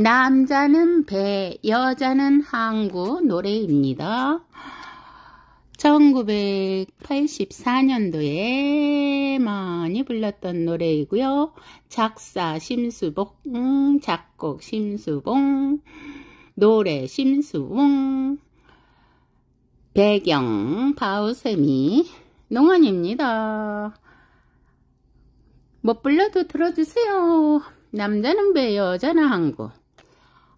남자는 배, 여자는 항구 노래입니다. 1984년도에 많이 불렀던 노래이고요. 작사 심수봉, 작곡 심수봉, 노래 심수봉, 배경 바우세미 농원입니다. 못 불러도 들어주세요. 남자는 배, 여자는 항구.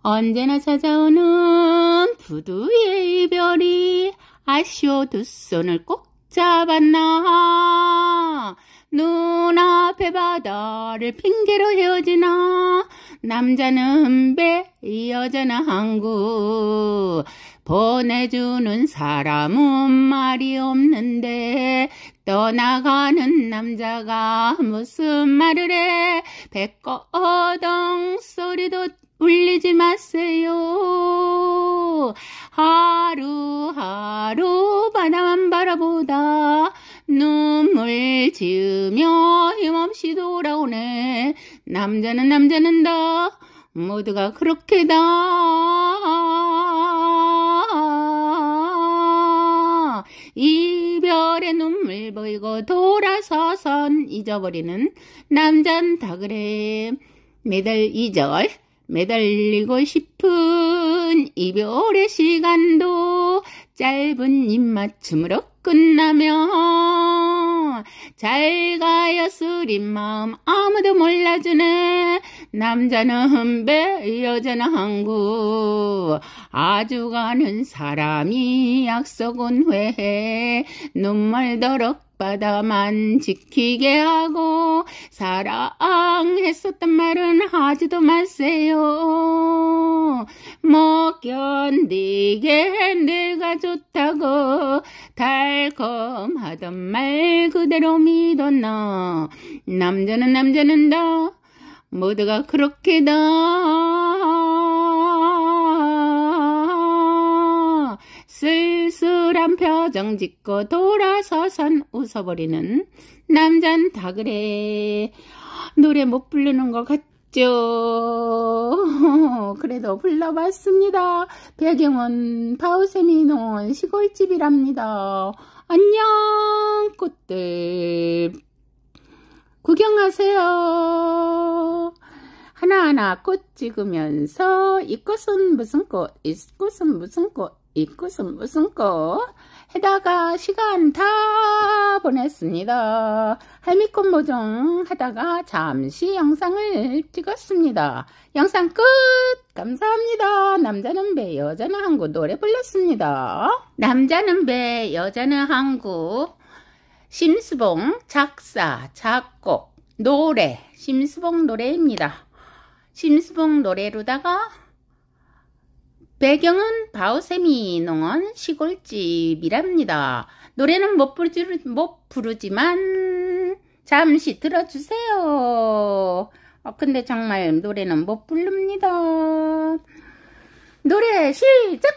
언제나 찾아오는 부두의 이별이 아쉬워 두 손을 꼭 잡았나 눈앞에 바다를 핑계로 헤어지나 남자는 흠배 여자는 항구 보내주는 사람은 말이 없는데 떠나가는 남자가 무슨 말을 해 백거동 소리도 울리지 마세요 하루하루 바다만 바라보다 눈물 지으며 힘없이 돌아오네 남자는 남자는 다 모두가 그렇게다 별의 눈물 보이고 돌아서선 잊어버리는 남잔다 그래. 매달 2절 매달리고 싶은 이별의 시간도 짧은 입맞춤으로 끝나면잘 가요 쓰린 마음 아무도 몰라주네 남자는 흠배 여자는 항구 아주 가는 사람이 약속은 회해 눈물더럽 바다만 지키게 하고 사랑했었단 말은 하지도 마세요 못 견디게 내가 좋다고 달콤하던 말 그대로 믿었나 남자는 남자는 다 모두가 그렇게 나 쓸쓸한 표정 짓고 돌아서선 웃어버리는 남잔 다 그래 노래 못 부르는 것 같죠 그래도 불러봤습니다 배경은 파우샘이 농원 시골집이랍니다 안녕 꽃들 구경하세요. 하나하나 꽃 찍으면서 이 꽃은 무슨 꽃, 이 꽃은 무슨 꽃, 이 꽃은 무슨 꽃 해다가 시간 다 보냈습니다. 할미꽃 모종 하다가 잠시 영상을 찍었습니다. 영상 끝! 감사합니다. 남자는 배, 여자는 항구 노래 불렀습니다. 남자는 배, 여자는 항구 심수봉 작사, 작곡, 노래, 심수봉 노래입니다. 심수봉 노래로다가 배경은 바오세미 농원 시골집이랍니다. 노래는 못, 부르, 못 부르지만 잠시 들어주세요. 어, 근데 정말 노래는 못 부릅니다. 노래 시작!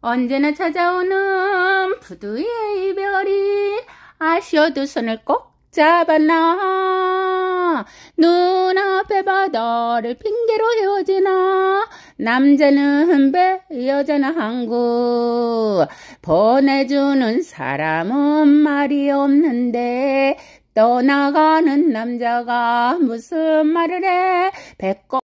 언제나 찾아오는 부두의 이별이 아쉬워 도 손을 꼭 잡았나 눈앞에 바다를 핑계로 헤어지나 남자는 배 여자는 항구 보내주는 사람은 말이 없는데 떠나가는 남자가 무슨 말을 해 배꼽